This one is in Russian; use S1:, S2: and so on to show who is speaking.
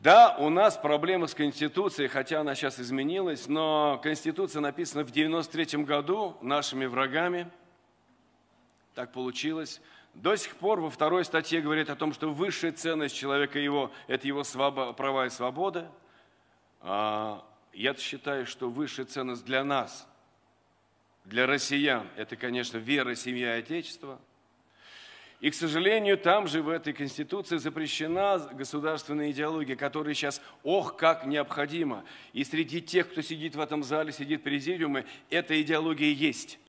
S1: Да, у нас проблемы с Конституцией, хотя она сейчас изменилась, но Конституция написана в 93 году нашими врагами. Так получилось. До сих пор во второй статье говорит о том, что высшая ценность человека его – это его свобода, права и свобода. Я считаю, что высшая ценность для нас, для россиян – это, конечно, вера, семья и отечество – и, к сожалению, там же в этой Конституции запрещена государственная идеология, которая сейчас, ох, как необходима. И среди тех, кто сидит в этом зале, сидит президиумы, эта идеология есть.